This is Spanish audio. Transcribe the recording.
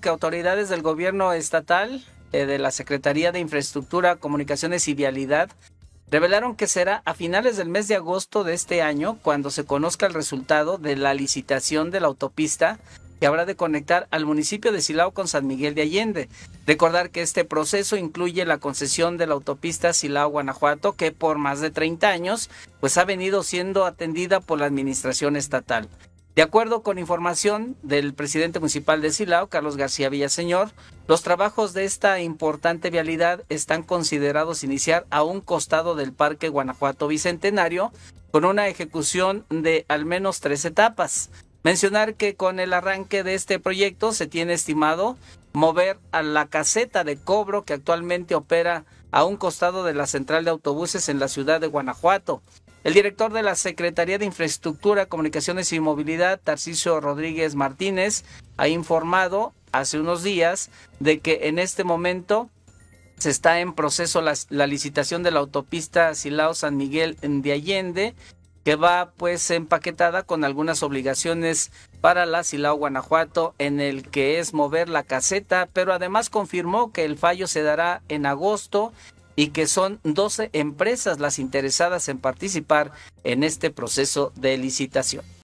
que autoridades del gobierno estatal eh, de la Secretaría de Infraestructura, Comunicaciones y Vialidad revelaron que será a finales del mes de agosto de este año cuando se conozca el resultado de la licitación de la autopista que habrá de conectar al municipio de Silao con San Miguel de Allende. Recordar que este proceso incluye la concesión de la autopista Silao-Guanajuato, que por más de 30 años pues ha venido siendo atendida por la administración estatal. De acuerdo con información del presidente municipal de Silao, Carlos García Villaseñor, los trabajos de esta importante vialidad están considerados iniciar a un costado del Parque Guanajuato Bicentenario con una ejecución de al menos tres etapas. Mencionar que con el arranque de este proyecto se tiene estimado mover a la caseta de cobro que actualmente opera a un costado de la central de autobuses en la ciudad de Guanajuato. El director de la Secretaría de Infraestructura, Comunicaciones y Movilidad, Tarcisio Rodríguez Martínez, ha informado hace unos días de que en este momento se está en proceso la, la licitación de la autopista Silao-San Miguel de Allende, que va pues empaquetada con algunas obligaciones para la Silao Guanajuato en el que es mover la caseta, pero además confirmó que el fallo se dará en agosto y que son 12 empresas las interesadas en participar en este proceso de licitación.